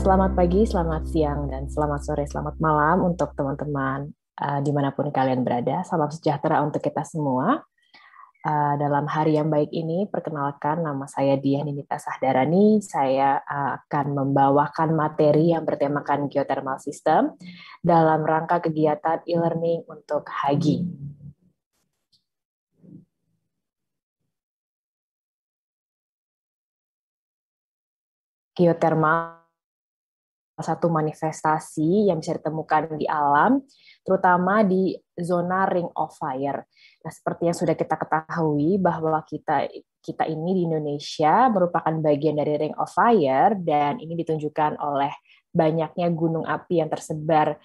Selamat pagi, selamat siang, dan selamat sore, selamat malam untuk teman-teman uh, dimanapun kalian berada. Salam sejahtera untuk kita semua. Uh, dalam hari yang baik ini, perkenalkan nama saya Dian Ninita Sahdarani. Saya uh, akan membawakan materi yang bertemakan geothermal system dalam rangka kegiatan e-learning untuk Hagi. geothermal satu manifestasi yang bisa ditemukan di alam, terutama di zona ring of fire. Nah, seperti yang sudah kita ketahui bahwa kita kita ini di Indonesia merupakan bagian dari ring of fire dan ini ditunjukkan oleh banyaknya gunung api yang tersebar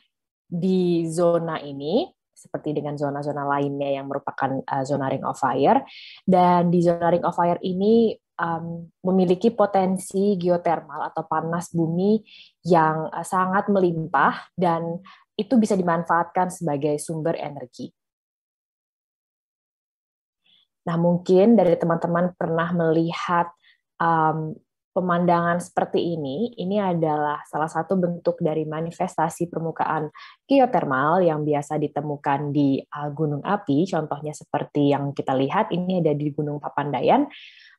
di zona ini seperti dengan zona-zona lainnya yang merupakan eh, zona ring of fire dan di zona ring of fire ini um, memiliki potensi geotermal atau panas bumi yang eh, sangat melimpah dan itu bisa dimanfaatkan sebagai sumber energi. Nah, mungkin dari teman-teman pernah melihat um, pemandangan seperti ini, ini adalah salah satu bentuk dari manifestasi permukaan geotermal yang biasa ditemukan di uh, gunung api, contohnya seperti yang kita lihat ini ada di Gunung Papandayan.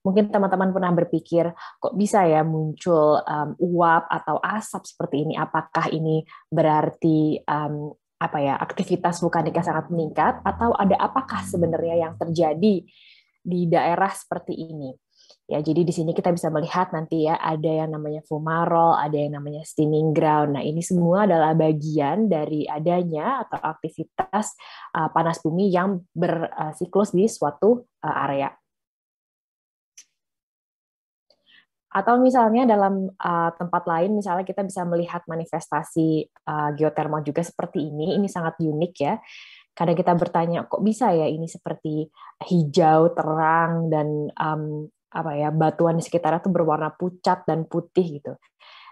Mungkin teman-teman pernah berpikir, kok bisa ya muncul um, uap atau asap seperti ini? Apakah ini berarti um, apa ya aktivitas vulkanik yang sangat meningkat atau ada apakah sebenarnya yang terjadi di daerah seperti ini? Ya, jadi di sini kita bisa melihat nanti ya ada yang namanya fumarol, ada yang namanya steaming ground. Nah, ini semua adalah bagian dari adanya atau aktivitas uh, panas bumi yang bersiklus uh, di suatu uh, area. Atau misalnya dalam uh, tempat lain, misalnya kita bisa melihat manifestasi uh, geotermal juga seperti ini, ini sangat unik ya. Kadang kita bertanya, kok bisa ya ini seperti hijau, terang, dan um, apa ya batuan di sekitarnya tuh berwarna pucat dan putih gitu.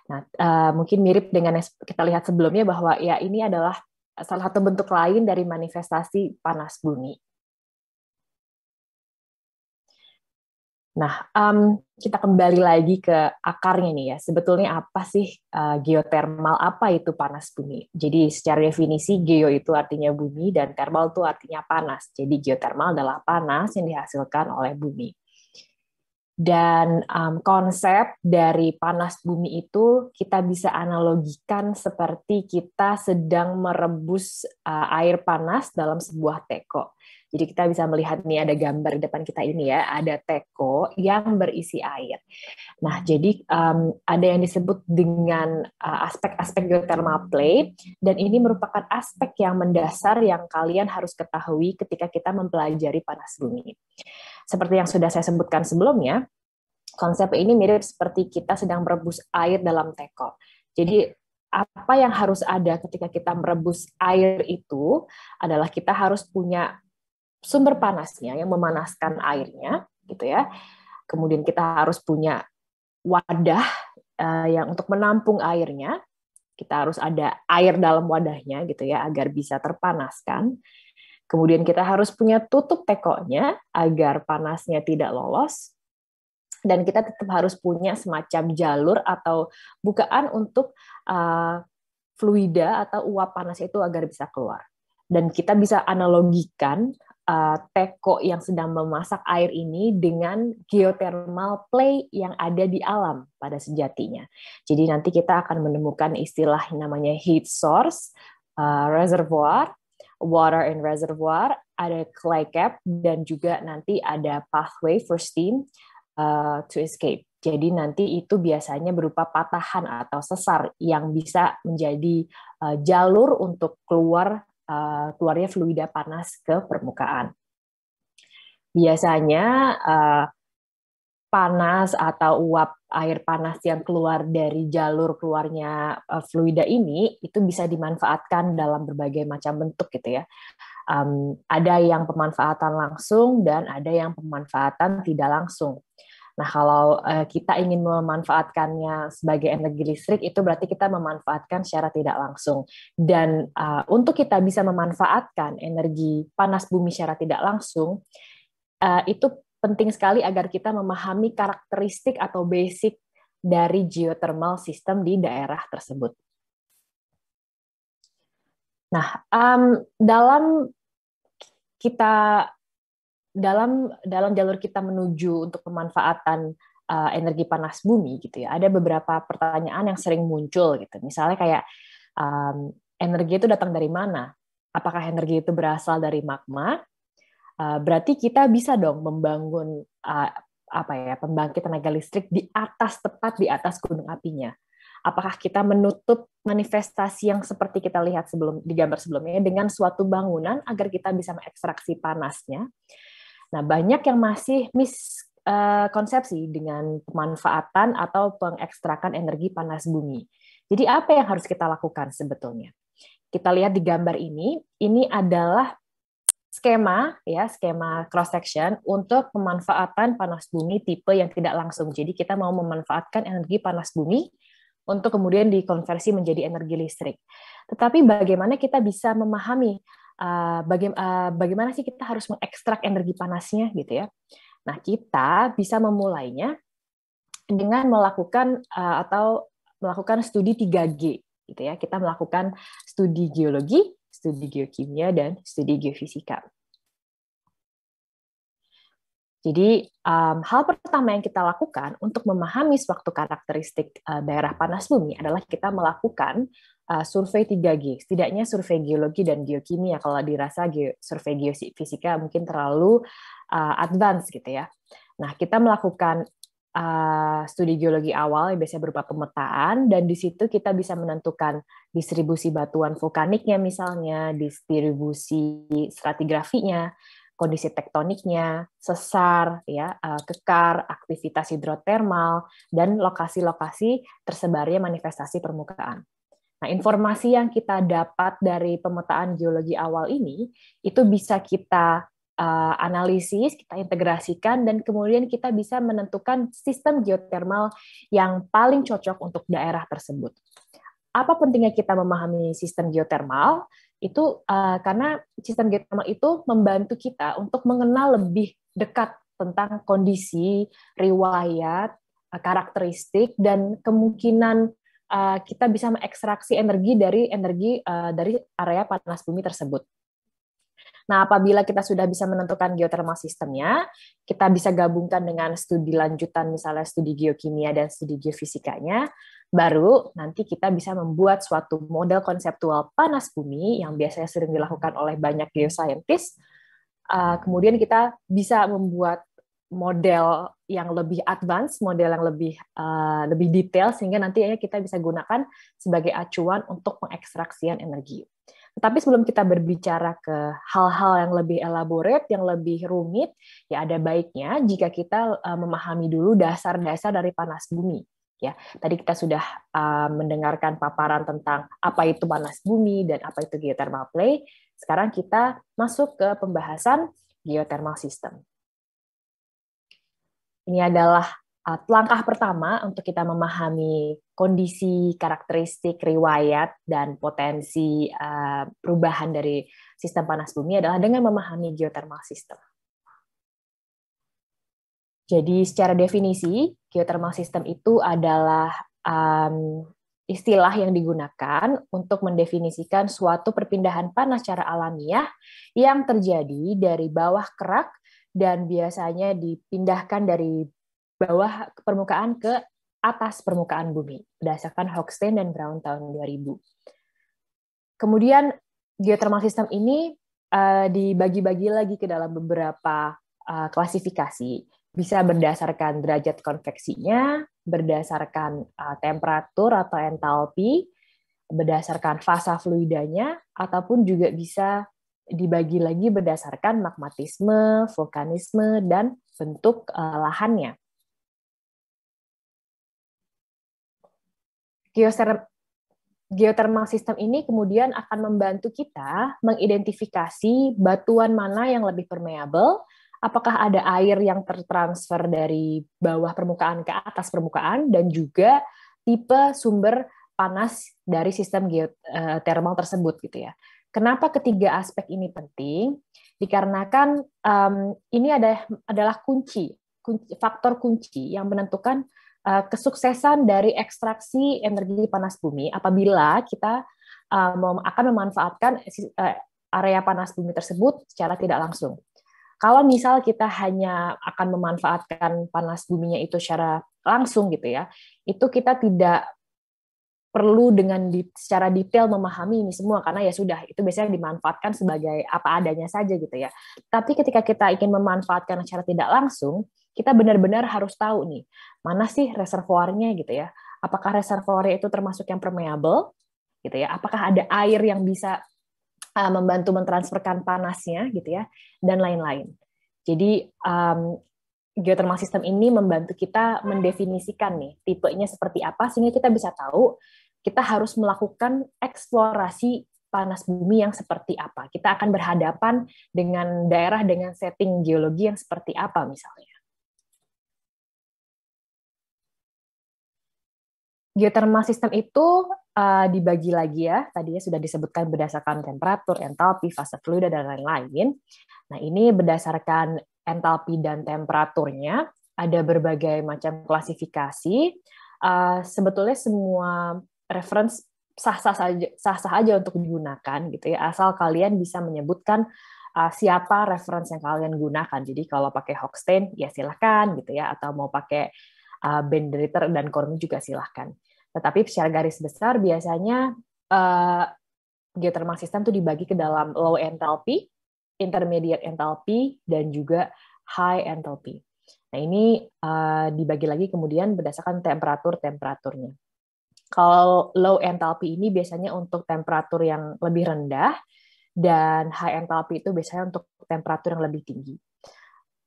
Nah, uh, mungkin mirip dengan yang kita lihat sebelumnya bahwa ya ini adalah salah satu bentuk lain dari manifestasi panas bumi. Nah, um, kita kembali lagi ke akarnya nih ya. Sebetulnya apa sih uh, geotermal? Apa itu panas bumi? Jadi secara definisi geo itu artinya bumi dan thermal itu artinya panas. Jadi geotermal adalah panas yang dihasilkan oleh bumi. Dan um, konsep dari panas bumi itu kita bisa analogikan seperti kita sedang merebus uh, air panas dalam sebuah teko. Jadi kita bisa melihat nih ada gambar di depan kita ini ya, ada teko yang berisi air. Nah, jadi um, ada yang disebut dengan aspek aspek-aspek geothermal plate dan ini merupakan aspek yang mendasar yang kalian harus ketahui ketika kita mempelajari panas bumi. Seperti yang sudah saya sebutkan sebelumnya, konsep ini mirip seperti kita sedang merebus air dalam teko. Jadi apa yang harus ada ketika kita merebus air itu adalah kita harus punya sumber panasnya yang memanaskan airnya gitu ya. Kemudian kita harus punya wadah eh, yang untuk menampung airnya. Kita harus ada air dalam wadahnya gitu ya agar bisa terpanaskan. Kemudian kita harus punya tutup tekonya agar panasnya tidak lolos. Dan kita tetap harus punya semacam jalur atau bukaan untuk eh, fluida atau uap panas itu agar bisa keluar dan kita bisa analogikan uh, teko yang sedang memasak air ini dengan geothermal play yang ada di alam pada sejatinya. Jadi nanti kita akan menemukan istilah namanya heat source, uh, reservoir, water in reservoir, ada clay cap, dan juga nanti ada pathway for steam uh, to escape. Jadi nanti itu biasanya berupa patahan atau sesar yang bisa menjadi jalur untuk keluar Eh, keluarnya fluida panas ke permukaan. Biasanya eh, panas atau uap air panas yang keluar dari jalur keluarnya eh, fluida ini itu bisa dimanfaatkan dalam berbagai macam bentuk gitu ya. Um, ada yang pemanfaatan langsung dan ada yang pemanfaatan tidak langsung. Nah, kalau uh, kita ingin memanfaatkannya sebagai energi listrik, itu berarti kita memanfaatkan secara tidak langsung. Dan uh, untuk kita bisa memanfaatkan energi panas bumi secara tidak langsung, uh, itu penting sekali agar kita memahami karakteristik atau basic dari geothermal system di daerah tersebut. Nah, um, dalam kita dalam dalam jalur kita menuju untuk pemanfaatan uh, energi panas bumi gitu ya ada beberapa pertanyaan yang sering muncul gitu misalnya kayak um, energi itu datang dari mana apakah energi itu berasal dari magma uh, berarti kita bisa dong membangun uh, apa ya pembangkit tenaga listrik di atas tepat di atas gunung apinya apakah kita menutup manifestasi yang seperti kita lihat sebelum di gambar sebelumnya dengan suatu bangunan agar kita bisa mengekstraksi panasnya Nah, banyak yang masih miskonsepsi eh, dengan pemanfaatan atau pengekstrakan energi panas bumi. Jadi apa yang harus kita lakukan sebetulnya? Kita lihat di gambar ini, ini adalah skema ya, skema cross section untuk pemanfaatan panas bumi tipe yang tidak langsung. Jadi kita mau memanfaatkan energi panas bumi untuk kemudian dikonversi menjadi energi listrik. Tetapi bagaimana kita bisa memahami Eh, eh, bagaimana sih kita harus mengekstrak energi panasnya gitu ya. Nah, kita bisa memulainya dengan melakukan eh, atau melakukan studi 3G gitu ya. Kita melakukan studi geologi, studi geokimia dan studi geofisika. Jadi um, hal pertama yang kita lakukan untuk memahami suatu karakteristik uh, daerah panas bumi adalah kita melakukan uh, survei 3G, setidaknya survei geologi dan geokimia kalau dirasa ge survei geofisika mungkin terlalu uh, advance gitu ya. Nah, kita melakukan uh, studi geologi awal yang biasanya berupa pemetaan dan di situ kita bisa menentukan distribusi batuan vulkaniknya misalnya, distribusi stratigrafinya, kondisi tektoniknya, sesar, ya, kekar, aktivitas hidrotermal, dan lokasi-lokasi tersebarnya manifestasi permukaan. Nah, informasi yang kita dapat dari pemetaan geologi awal ini itu bisa kita uh, analisis, kita integrasikan, dan kemudian kita bisa menentukan sistem geotermal yang paling cocok untuk daerah tersebut. Apa pentingnya kita memahami sistem geotermal? Itu uh, karena sistem geotermal itu membantu kita untuk mengenal lebih dekat tentang kondisi, riwayat, eh, karakteristik, dan kemungkinan Eh, kita bisa mengekstraksi energi dari energi uh, dari area panas bumi tersebut. Nah, apabila kita sudah bisa menentukan geothermal sistemnya, kita bisa gabungkan dengan studi lanjutan misalnya studi geokimia dan studi geofisikanya, baru nanti kita bisa membuat suatu model konseptual panas bumi yang biasanya sering dilakukan oleh banyak geoscientist. Eh, kemudian kita bisa membuat model yang lebih advance, model yang lebih uh, lebih detail sehingga nantinya kita bisa gunakan sebagai acuan untuk pengekstraksian energi. Tetapi sebelum kita berbicara ke hal-hal yang lebih elaborate, yang lebih rumit, ya ada baiknya jika kita uh, memahami dulu dasar-dasar dari panas bumi. Ya, tadi kita sudah uh, mendengarkan paparan tentang apa itu panas bumi dan apa itu geothermal play. Sekarang kita masuk ke pembahasan geothermal system ini adalah uh, langkah pertama untuk kita memahami kondisi, karakteristik, riwayat, dan potensi uh, perubahan dari sistem panas bumi adalah dengan memahami geothermal system. Jadi secara definisi, geothermal system itu adalah um, istilah yang digunakan untuk mendefinisikan suatu perpindahan panas secara alamiah yang terjadi dari bawah kerak dan biasanya dipindahkan dari bawah permukaan ke atas permukaan bumi berdasarkan Hochstein dan Brown tahun 2000. Kemudian geothermal system ini uh, dibagi-bagi lagi ke dalam beberapa uh, klasifikasi. Bisa berdasarkan derajat konveksinya, berdasarkan uh, temperatur atau entalpi, berdasarkan fasa fluidanya, ataupun juga bisa dibagi lagi berdasarkan magmatisme, vulkanisme, dan bentuk eh, lahannya. Geoterm geothermal system ini kemudian akan membantu kita mengidentifikasi batuan mana yang lebih permeable, apakah ada air yang tertransfer dari bawah permukaan ke atas permukaan, dan juga tipe sumber panas dari sistem geothermal eh, tersebut gitu ya. Kenapa ketiga aspek ini penting? Dikarenakan um, ini ada, adalah kunci, kunci, faktor kunci yang menentukan uh, kesuksesan dari ekstraksi energi panas bumi apabila kita um, akan memanfaatkan eh, area panas bumi tersebut secara tidak langsung. Kalau misal kita hanya akan memanfaatkan panas buminya itu secara langsung gitu ya, itu kita tidak perlu dengan di, secara detail memahami ini semua karena ya sudah itu biasanya dimanfaatkan sebagai apa adanya saja gitu ya. Tapi ketika kita ingin memanfaatkan secara tidak langsung, kita benar-benar harus tahu nih mana sih reservoirnya gitu ya. Apakah reservoir itu termasuk yang permeable gitu ya? Apakah ada air yang bisa uh, membantu mentransferkan panasnya gitu ya dan lain-lain. Jadi um, geothermal system ini membantu kita mendefinisikan nih tipenya seperti apa sehingga kita bisa tahu kita harus melakukan eksplorasi panas bumi yang seperti apa. Kita akan berhadapan dengan daerah dengan setting geologi yang seperti apa misalnya. geothermal system itu uh, dibagi lagi ya, tadinya sudah disebutkan berdasarkan temperatur, entalpi, fase fluida, dan lain-lain. Nah, ini berdasarkan entalpi dan temperaturnya, ada berbagai macam klasifikasi. Uh, sebetulnya semua reference sah-sah saja sah-sah aja untuk digunakan gitu ya asal kalian bisa menyebutkan uh, siapa reference yang kalian gunakan jadi kalau pakai Hochstein ya silahkan gitu ya atau mau pakai uh, ah, Benderiter dan Cormier juga silahkan tetapi secara garis besar biasanya uh, geothermal system itu dibagi ke dalam low enthalpy, intermediate enthalpy, dan juga high enthalpy. Nah ini uh, dibagi lagi kemudian berdasarkan temperatur temperaturnya. Kalau low entalpi ini biasanya untuk temperatur yang lebih rendah dan high entalpi itu biasanya untuk temperatur yang lebih tinggi.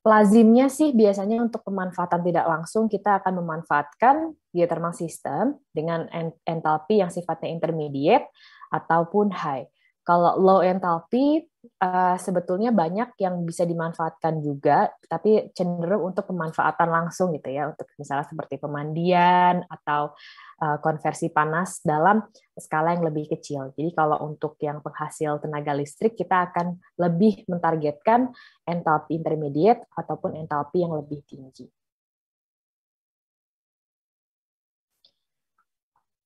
Lazimnya sih biasanya untuk pemanfaatan tidak langsung kita akan memanfaatkan geothermal system dengan entalpi yang sifatnya intermediate ataupun high. Kalau low entalpi uh, sebetulnya banyak yang bisa dimanfaatkan juga, tapi cenderung untuk pemanfaatan langsung gitu ya, untuk misalnya seperti pemandian atau uh, konversi panas dalam skala yang lebih kecil. Jadi kalau untuk yang penghasil tenaga listrik, kita akan lebih mentargetkan entalpi intermediate ataupun entalpi yang lebih tinggi.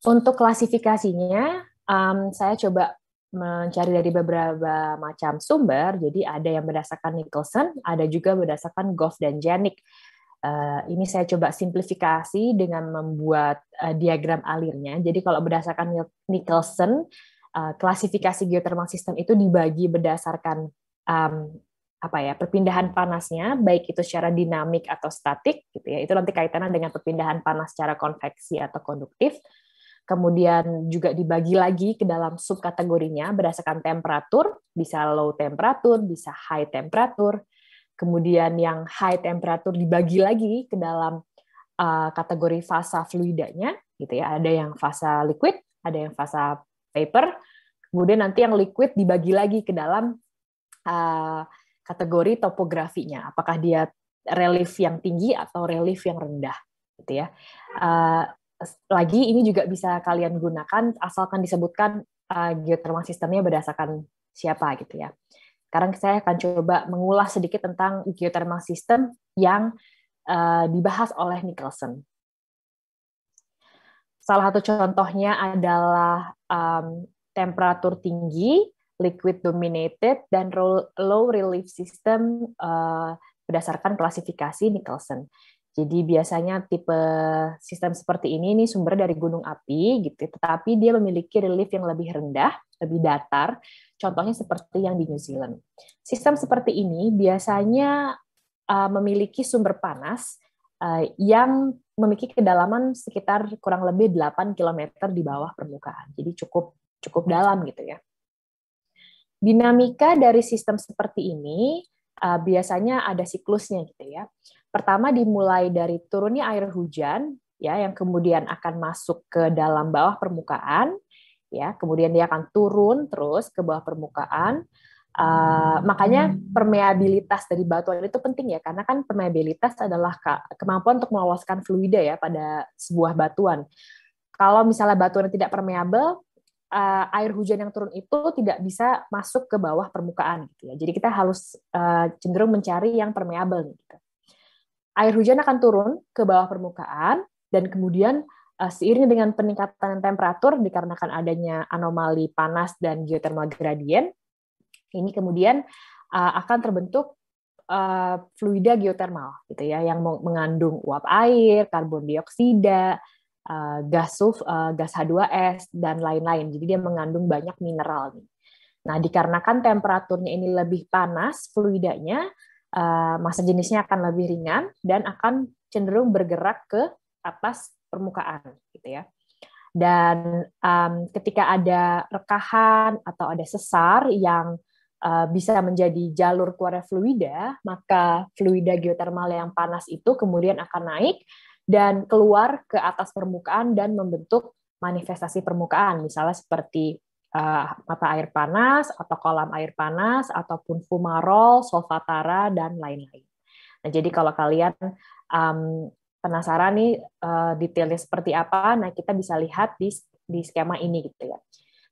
Untuk klasifikasinya, um, saya coba mencari dari beberapa macam sumber. Jadi ada yang berdasarkan Nicholson, ada juga berdasarkan Goff dan Janik. Uh, eh, ini saya coba simplifikasi dengan membuat uh, diagram alirnya. Jadi kalau berdasarkan Nicholson, uh, klasifikasi geothermal system itu dibagi berdasarkan um, apa ya perpindahan panasnya, baik itu secara dinamik atau statik, gitu ya. Itu nanti kaitannya dengan perpindahan panas secara konveksi atau konduktif kemudian juga dibagi lagi ke dalam subkategorinya berdasarkan temperatur, bisa low temperatur, bisa high temperatur. Kemudian yang high temperatur dibagi lagi ke dalam uh, kategori fasa fluidanya, gitu ya. Ada yang fasa liquid, ada yang fasa paper. Kemudian nanti yang liquid dibagi lagi ke dalam uh, kategori topografinya, apakah dia relief yang tinggi atau relief yang rendah, gitu ya. Uh, lagi ini juga bisa kalian gunakan asalkan disebutkan uh, geothermal sistemnya berdasarkan siapa gitu ya. Sekarang saya akan coba mengulas sedikit tentang geothermal system yang uh, dibahas oleh Nicholson. Salah satu contohnya adalah um, temperatur tinggi, liquid dominated, dan low relief system uh, berdasarkan klasifikasi Nicholson. Jadi biasanya tipe sistem seperti ini ini sumber dari gunung api gitu, tetapi dia memiliki relief yang lebih rendah, lebih datar. Contohnya seperti yang di New Zealand. Sistem seperti ini biasanya uh, memiliki sumber panas uh, yang memiliki kedalaman sekitar kurang lebih 8 km di bawah permukaan. Jadi cukup cukup dalam gitu ya. Dinamika dari sistem seperti ini uh, biasanya ada siklusnya gitu ya. Pertama dimulai dari turunnya air hujan ya yang kemudian akan masuk ke dalam bawah permukaan ya, kemudian dia akan turun terus ke bawah permukaan. Uh, makanya permeabilitas dari batuan itu penting ya karena kan permeabilitas adalah kemampuan untuk meloloskan fluida ya pada sebuah batuan. Kalau misalnya batuan tidak permeabel, uh, air hujan yang turun itu tidak bisa masuk ke bawah permukaan gitu ya. Jadi kita harus uh, cenderung mencari yang permeabel gitu air hujan akan turun ke bawah permukaan dan kemudian uh, seiring dengan peningkatan temperatur dikarenakan adanya anomali panas dan geothermal gradient ini kemudian uh, akan terbentuk uh, fluida geotermal gitu ya yang mengandung uap air, karbon dioksida, uh, gas sulf, uh, gas H2S dan lain-lain. Jadi dia mengandung banyak mineral Nah, dikarenakan temperaturnya ini lebih panas fluidanya, Eh, masa jenisnya akan lebih ringan dan akan cenderung bergerak ke atas permukaan gitu ya. Dan um, ketika ada rekahan atau ada sesar yang uh, bisa menjadi jalur keluar fluida, maka fluida geotermal yang panas itu kemudian akan naik dan keluar ke atas permukaan dan membentuk manifestasi permukaan, misalnya seperti uh, mata air panas atau kolam air panas ataupun fumarol, solvatara dan lain-lain. Nah, jadi kalau kalian um, penasaran nih uh, detailnya seperti apa, nah kita bisa lihat di di skema ini gitu ya.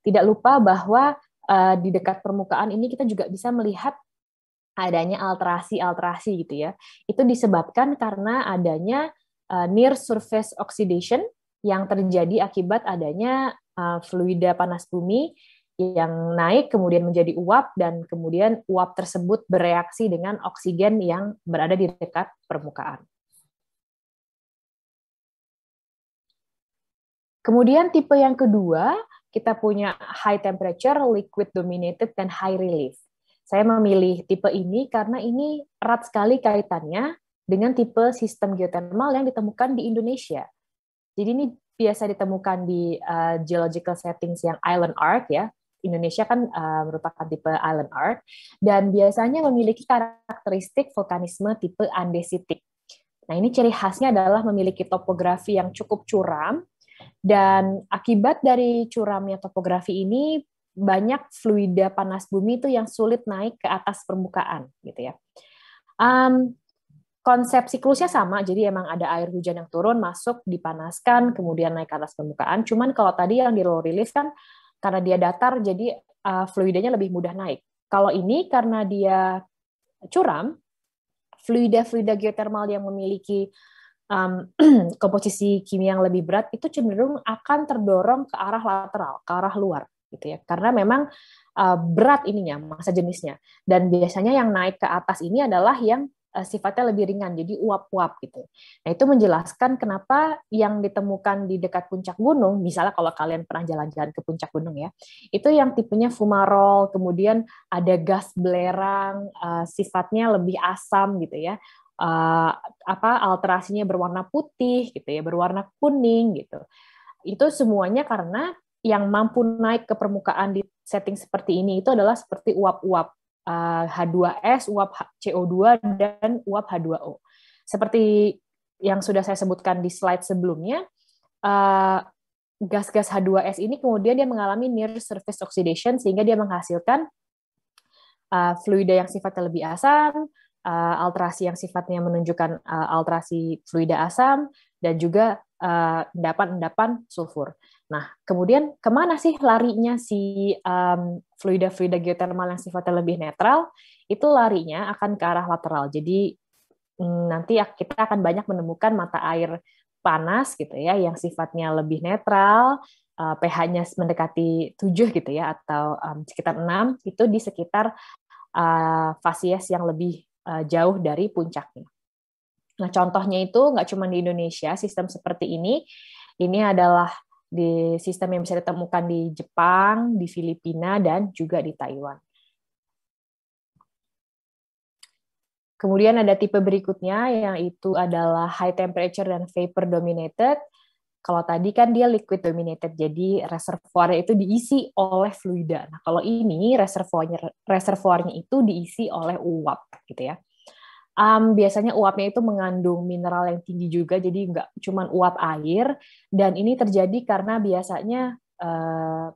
Tidak lupa bahwa uh, di dekat permukaan ini kita juga bisa melihat adanya alterasi-alterasi gitu ya. Itu disebabkan karena adanya uh, near surface oxidation yang terjadi akibat adanya Eh, fluida panas bumi yang naik kemudian menjadi uap dan kemudian uap tersebut bereaksi dengan oksigen yang berada di dekat permukaan. Kemudian tipe yang kedua, kita punya high temperature, liquid dominated, dan high relief. Saya memilih tipe ini karena ini erat sekali kaitannya dengan tipe sistem geotermal yang ditemukan di Indonesia. Jadi ini biasa ditemukan di uh, geological settings yang island arc ya. Indonesia kan uh, merupakan tipe island arc dan biasanya memiliki karakteristik vulkanisme tipe andesitik. Nah, ini ciri khasnya adalah memiliki topografi yang cukup curam dan akibat dari curamnya topografi ini banyak fluida panas bumi itu yang sulit naik ke atas permukaan gitu ya. Um, konsep siklusnya sama, jadi emang ada air hujan yang turun, masuk, dipanaskan, kemudian naik ke atas permukaan. Cuman kalau tadi yang di low release kan karena dia datar, jadi uh, fluidanya lebih mudah naik. Kalau ini karena dia curam, fluida-fluida geotermal yang memiliki um, komposisi kimia yang lebih berat itu cenderung akan terdorong ke arah lateral, ke arah luar gitu ya. Karena memang uh, berat ininya, masa jenisnya. Dan biasanya yang naik ke atas ini adalah yang Eh, sifatnya lebih ringan, jadi uap-uap gitu. Nah itu menjelaskan kenapa yang ditemukan di dekat puncak gunung, misalnya kalau kalian pernah jalan-jalan ke puncak gunung ya, itu yang tipenya fumarol, kemudian ada gas belerang, eh, sifatnya lebih asam gitu ya, eh, apa alterasinya berwarna putih gitu ya, berwarna kuning gitu. Itu semuanya karena yang mampu naik ke permukaan di setting seperti ini itu adalah seperti uap-uap uh, H2S, uap CO2, dan uap H2O. Seperti yang sudah saya sebutkan di slide sebelumnya, gas uh, gas-gas H2S ini kemudian dia mengalami near surface oxidation sehingga dia menghasilkan uh, fluida yang sifatnya lebih asam, uh, alterasi yang sifatnya menunjukkan uh, alterasi fluida asam dan juga uh, endapan -endapan sulfur. Nah, kemudian kemana sih larinya si um, fluida-fluida geotermal yang sifatnya lebih netral? Itu larinya akan ke arah lateral. Jadi mm, nanti kita akan banyak menemukan mata air panas gitu ya, yang sifatnya lebih netral, uh, pH-nya mendekati 7 gitu ya, atau um, sekitar 6, itu di sekitar uh, fasies yang lebih uh, jauh dari puncaknya. Nah, contohnya itu nggak cuma di Indonesia, sistem seperti ini, ini adalah di sistem yang bisa ditemukan di Jepang, di Filipina, dan juga di Taiwan. Kemudian ada tipe berikutnya, yang itu adalah high temperature dan vapor dominated. Kalau tadi kan dia liquid dominated, jadi reservoirnya itu diisi oleh fluida. Nah, kalau ini reservoirnya reservoirnya itu diisi oleh uap, gitu ya um, biasanya uapnya itu mengandung mineral yang tinggi juga, jadi nggak cuma uap air. Dan ini terjadi karena biasanya uh,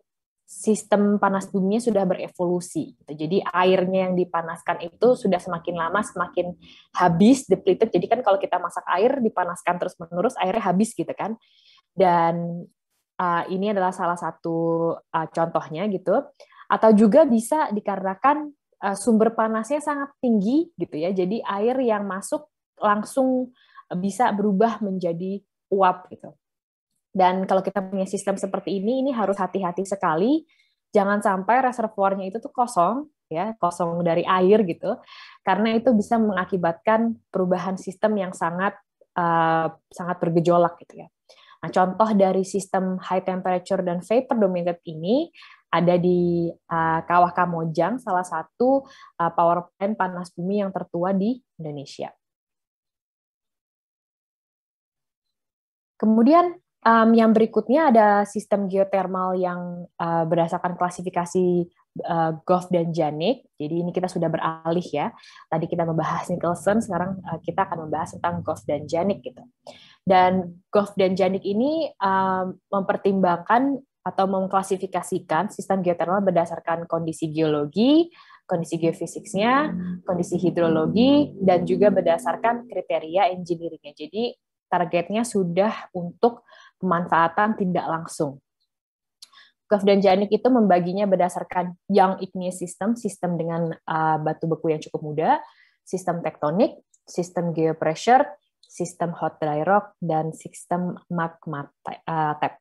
sistem panas bumi sudah berevolusi. Gitu. Jadi airnya yang dipanaskan itu sudah semakin lama semakin habis depleted. Jadi kan kalau kita masak air dipanaskan terus menerus airnya habis gitu kan. Dan uh, ini adalah salah satu uh, contohnya gitu. Atau juga bisa dikarenakan Eh, sumber panasnya sangat tinggi gitu ya. Jadi air yang masuk langsung eh, bisa berubah menjadi uap gitu. Dan kalau kita punya sistem seperti ini, ini harus hati-hati sekali. Jangan sampai reservoirnya itu tuh kosong, ya kosong dari air gitu, karena itu bisa mengakibatkan perubahan sistem yang sangat uh, sangat bergejolak gitu ya. Nah, contoh dari sistem high temperature dan vapor dominated ini ada di uh, Kawah Kamojang, salah satu uh, power plant panas bumi yang tertua di Indonesia. Kemudian um, yang berikutnya ada sistem geotermal yang uh, berdasarkan klasifikasi uh, Goff dan Janik. Jadi ini kita sudah beralih ya. Tadi kita membahas Nicholson, sekarang uh, kita akan membahas tentang Goff dan Janik gitu. Dan Goff dan Janik ini um, mempertimbangkan atau mengklasifikasikan sistem geotermal berdasarkan kondisi geologi, kondisi geofisiknya, kondisi hidrologi, dan juga berdasarkan kriteria engineeringnya. Jadi targetnya sudah untuk pemanfaatan tidak langsung. Gov dan Janik itu membaginya berdasarkan yang igneous system, sistem dengan uh, batu beku yang cukup muda, sistem tektonik, sistem geopressure, sistem hot dry rock, dan sistem magma uh, tap.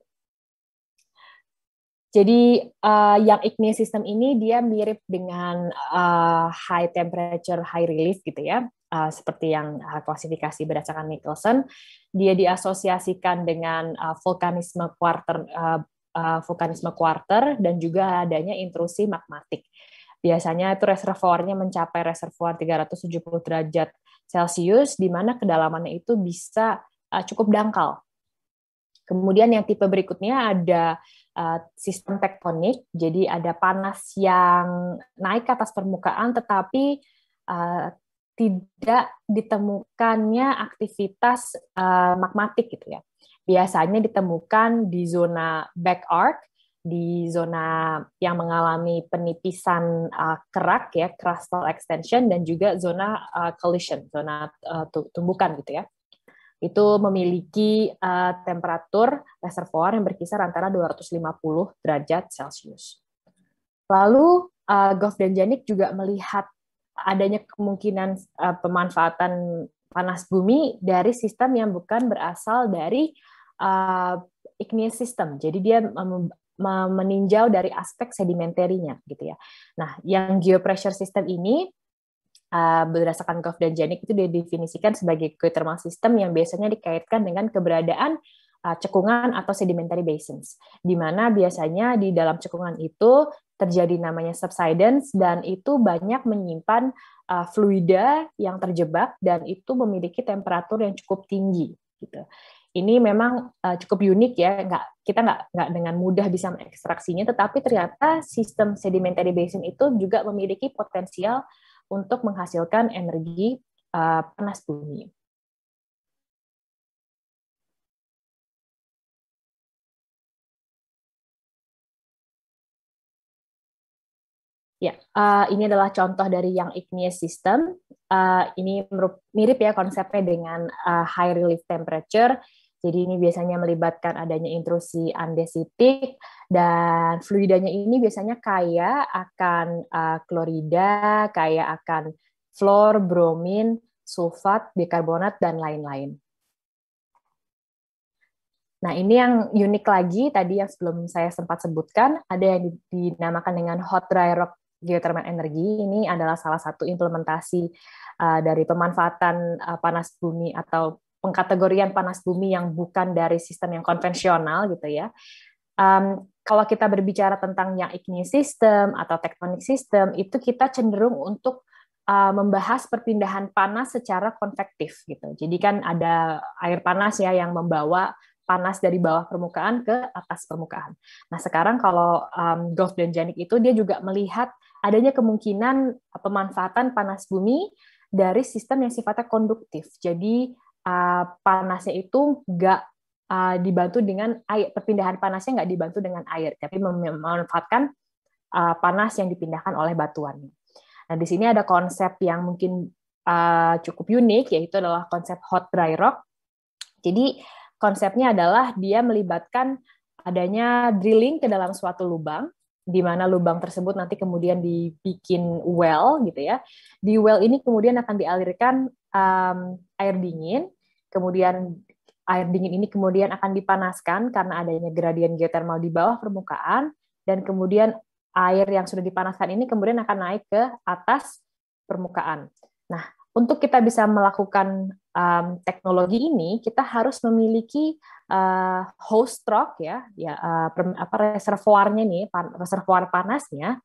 Jadi uh, yang igneous sistem ini dia mirip dengan uh, high temperature high relief gitu ya, uh, seperti yang uh, klasifikasi berdasarkan Nicholson. Dia diasosiasikan dengan uh, vulkanisme quarter uh, uh, vulkanisme quarter dan juga adanya intrusi magmatik. Biasanya itu reservoirnya mencapai reservoir 370 derajat Celcius, di mana kedalamannya itu bisa uh, cukup dangkal. Kemudian yang tipe berikutnya ada Eh, sistem tektonik. Jadi ada panas yang naik ke atas permukaan, tetapi uh, tidak ditemukannya aktivitas uh, magmatik gitu ya. Biasanya ditemukan di zona back arc, di zona yang mengalami penipisan uh, kerak ya, crustal extension dan juga zona uh, collision, zona uh, tumbukan gitu ya itu memiliki uh, temperatur reservoir yang berkisar antara 250 derajat Celcius. Lalu uh, eh, Goff dan Janik juga melihat adanya kemungkinan uh, pemanfaatan panas bumi dari sistem yang bukan berasal dari uh, igneous system. Jadi dia meninjau dari aspek sedimenterinya gitu ya. Nah, yang geopressure system ini uh, berdasarkan Janik itu didefinisikan sebagai geothermal system yang biasanya dikaitkan dengan keberadaan uh, cekungan atau sedimentary basins, di mana biasanya di dalam cekungan itu terjadi namanya subsidence dan itu banyak menyimpan uh, fluida yang terjebak dan itu memiliki temperatur yang cukup tinggi gitu. Ini memang uh, cukup unik ya, nggak kita nggak nggak dengan mudah bisa mengekstraksinya, tetapi ternyata sistem sedimentary basin itu juga memiliki potensial untuk menghasilkan energi uh, panas bumi. Ya, uh, ini adalah contoh dari yang igneous system. Uh, ini mirip ya konsepnya dengan uh, high relief temperature jadi ini biasanya melibatkan adanya intrusi andesitik dan fluidanya ini biasanya kaya akan uh, klorida, kaya akan fluor, bromin, sulfat, bikarbonat dan lain-lain. Nah, ini yang unik lagi tadi yang sebelum saya sempat sebutkan, ada yang dinamakan dengan hot dry rock geothermal energy. Ini adalah salah satu implementasi uh, dari pemanfaatan uh, panas bumi atau pengkategorian panas bumi yang bukan dari sistem yang konvensional gitu ya. Um, kalau kita berbicara tentang yang igneous system atau tektonik system itu kita cenderung untuk uh, membahas perpindahan panas secara konvektif gitu. Jadi kan ada air panas ya yang membawa panas dari bawah permukaan ke atas permukaan. Nah sekarang kalau um, Golf dan Janik itu dia juga melihat adanya kemungkinan pemanfaatan panas bumi dari sistem yang sifatnya konduktif. Jadi uh, panasnya itu nggak uh, dibantu dengan air perpindahan panasnya nggak dibantu dengan air tapi memanfaatkan uh, panas yang dipindahkan oleh batuan. Nah di sini ada konsep yang mungkin uh, cukup unik yaitu adalah konsep hot dry rock. Jadi konsepnya adalah dia melibatkan adanya drilling ke dalam suatu lubang di mana lubang tersebut nanti kemudian dibikin well gitu ya. Di well ini kemudian akan dialirkan um, air dingin, kemudian air dingin ini kemudian akan dipanaskan karena adanya gradien geotermal di bawah permukaan, dan kemudian air yang sudah dipanaskan ini kemudian akan naik ke atas permukaan. Nah, untuk kita bisa melakukan um, teknologi ini, kita harus memiliki uh, eh, host rock ya, ya uh, apa reservoirnya nih, pan, reservoir panasnya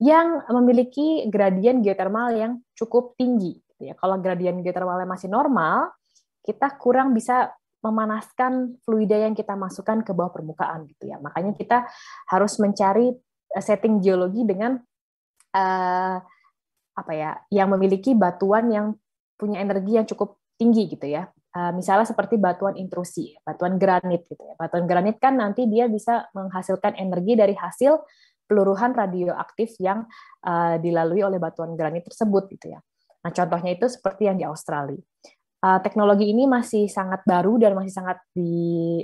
yang memiliki gradien geotermal yang cukup tinggi. Gitu ya. Kalau gradien geotermalnya masih normal, kita kurang bisa memanaskan fluida yang kita masukkan ke bawah permukaan gitu ya. Makanya kita harus mencari eh, setting geologi dengan uh, apa ya, yang memiliki batuan yang punya energi yang cukup tinggi gitu ya. Uh, misalnya seperti batuan intrusi, batuan granit gitu ya. Batuan granit kan nanti dia bisa menghasilkan energi dari hasil peluruhan radioaktif yang uh, dilalui oleh batuan granit tersebut gitu ya. Nah, contohnya itu seperti yang di Australia. Uh, teknologi ini masih sangat baru dan masih sangat di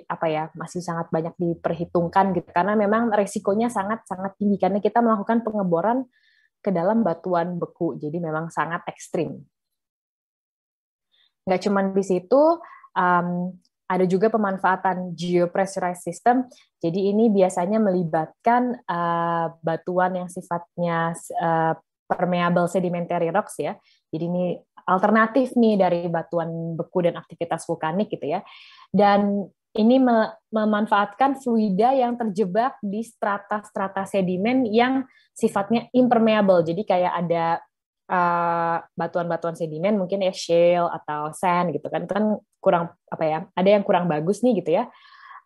apa ya masih sangat banyak diperhitungkan gitu karena memang resikonya sangat sangat tinggi karena kita melakukan pengeboran ke dalam batuan beku jadi memang sangat ekstrim nggak cuma di situ um, ada juga pemanfaatan geopressurized system. Jadi ini biasanya melibatkan uh, batuan yang sifatnya uh, permeable sedimentary rocks ya. Jadi ini alternatif nih dari batuan beku dan aktivitas vulkanik gitu ya. Dan ini memanfaatkan fluida yang terjebak di strata-strata sedimen yang sifatnya impermeable. Jadi kayak ada batuan eh, batuan-batuan sedimen mungkin ya shale atau sand gitu kan. Itu kan kurang apa ya? Ada yang kurang bagus nih gitu ya.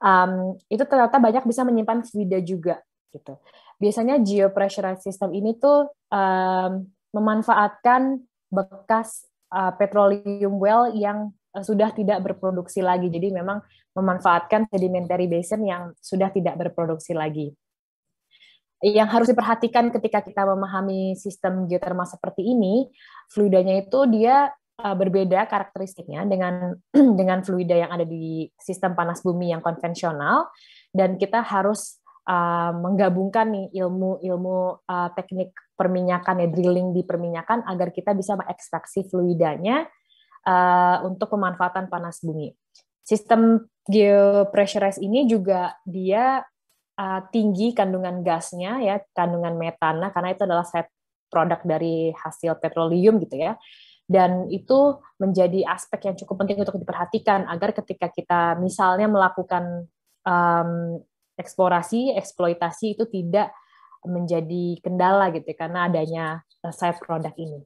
Um, itu ternyata banyak bisa menyimpan fluida juga gitu. Biasanya geopressurized system ini tuh um, memanfaatkan bekas uh, petroleum well yang uh, sudah tidak berproduksi lagi. Jadi memang memanfaatkan sedimentary basin yang sudah tidak berproduksi lagi. Yang harus diperhatikan ketika kita memahami sistem geotermal seperti ini, fluidanya itu dia uh, berbeda karakteristiknya dengan dengan fluida yang ada di sistem panas bumi yang konvensional dan kita harus uh, menggabungkan nih ilmu-ilmu uh, teknik perminyakan ya drilling di perminyakan agar kita bisa mengekstraksi fluidanya uh, untuk pemanfaatan panas bumi. Sistem geopressurized ini juga dia uh, tinggi kandungan gasnya ya kandungan metana karena itu adalah set produk dari hasil petroleum gitu ya dan itu menjadi aspek yang cukup penting untuk diperhatikan agar ketika kita misalnya melakukan um, eksplorasi eksploitasi itu tidak menjadi kendala gitu ya, karena adanya side product ini.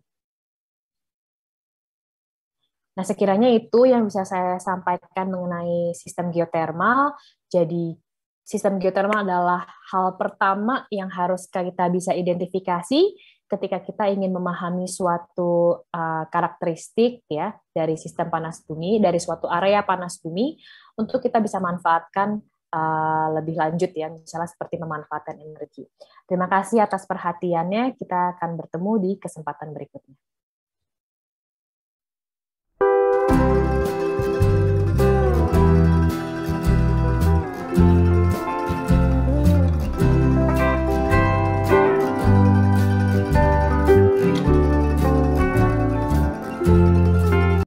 Nah, sekiranya itu yang bisa saya sampaikan mengenai sistem geotermal. Jadi, sistem geotermal adalah hal pertama yang harus kita bisa identifikasi ketika kita ingin memahami suatu uh, karakteristik ya dari sistem panas bumi, dari suatu area panas bumi untuk kita bisa manfaatkan Eh, lebih lanjut ya, misalnya seperti memanfaatkan energi. Terima kasih atas perhatiannya. Kita akan bertemu di kesempatan berikutnya.